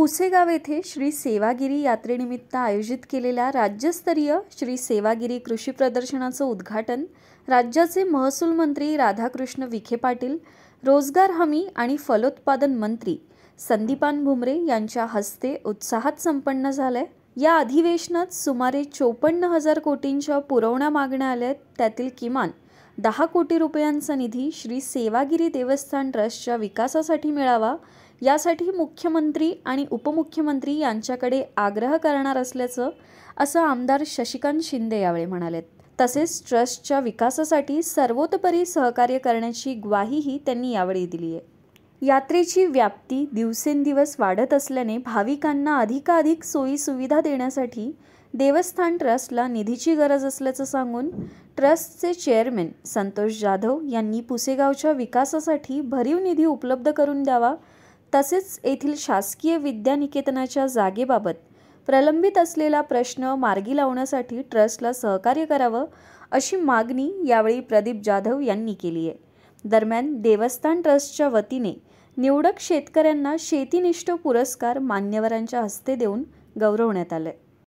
पुसेगाव येथे श्री सेवागिरी यात्रेनिमित्त आयोजित केलेल्या राज्यस्तरीय श्री सेवागिरी कृषी प्रदर्शनाचं उद्घाटन राज्याचे महसूल मंत्री राधाकृष्ण विखे पाटील रोजगार हमी आणि फलोत्पादन मंत्री संदीपान भुमरे यांच्या हस्ते उत्साहात संपन्न झालंय या अधिवेशनात सुमारे चोपन्न हजार कोटींच्या पुरवण्या मागण्या आल्या आहेत त्यातील किमान दहा कोटी रुपयांचा निधी श्री सेवागिरी देवस्थान ट्रस्टच्या विकासासाठी मिळावा यासाठी मुख्यमंत्री आणि उपमुख्यमंत्री यांच्याकडे आग्रह करणार असल्याचं असं आमदार शशिकांत शिंदे यावेळी म्हणालेत तसेच ट्रस्टच्या विकासासाठी सर्वोतपरी सहकार्य करण्याची ग्वाहीही त्यांनी यावेळी दिली आहे यात्रेची व्याप्ती दिवसेंदिवस वाढत असल्याने भाविकांना अधिकाधिक सोयीसुविधा देण्यासाठी देवस्थान ट्रस्टला निधीची गरज असल्याचं सांगून ट्रस्टचे चेअरमॅन संतोष जाधव यांनी पुसेगावच्या विकासासाठी भरीव निधी उपलब्ध करून द्यावा तसेच येथील शासकीय विद्यानिकेतनाच्या जागेबाबत प्रलंबित असलेला प्रश्न मार्गी लावण्यासाठी ट्रस्टला सहकार्य करावं अशी मागणी यावेळी प्रदीप जाधव यांनी केली आहे दरम्यान देवस्थान ट्रस्टच्या वतीने निवडक शेतकऱ्यांना शेतीनिष्ठ पुरस्कार मान्यवरांच्या हस्ते देऊन गौरवण्यात आलं